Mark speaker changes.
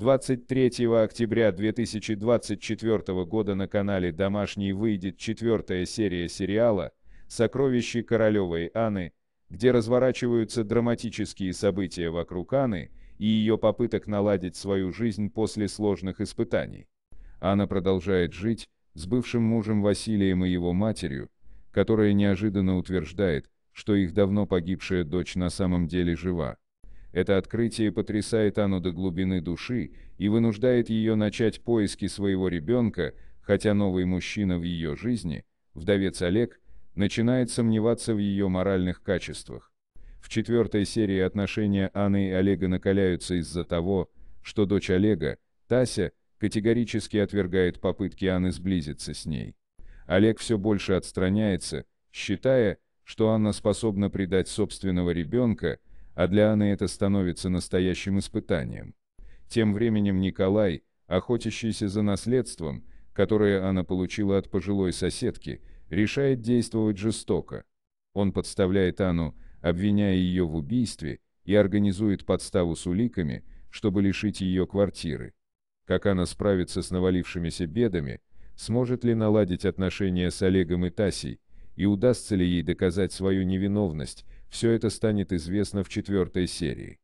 Speaker 1: 23 октября 2024 года на канале «Домашний» выйдет четвертая серия сериала «Сокровища королевой Анны», где разворачиваются драматические события вокруг Анны и ее попыток наладить свою жизнь после сложных испытаний. Анна продолжает жить с бывшим мужем Василием и его матерью, которая неожиданно утверждает, что их давно погибшая дочь на самом деле жива. Это открытие потрясает Анну до глубины души и вынуждает ее начать поиски своего ребенка, хотя новый мужчина в ее жизни, вдовец Олег, начинает сомневаться в ее моральных качествах. В четвертой серии отношения Анны и Олега накаляются из-за того, что дочь Олега, Тася, категорически отвергает попытки Анны сблизиться с ней. Олег все больше отстраняется, считая, что Анна способна предать собственного ребенка, а для Анны это становится настоящим испытанием. Тем временем Николай, охотящийся за наследством, которое она получила от пожилой соседки, решает действовать жестоко. Он подставляет Анну, обвиняя ее в убийстве, и организует подставу с уликами, чтобы лишить ее квартиры. Как она справится с навалившимися бедами, сможет ли наладить отношения с Олегом и Тасей, и удастся ли ей доказать свою невиновность, все это станет известно в четвертой серии.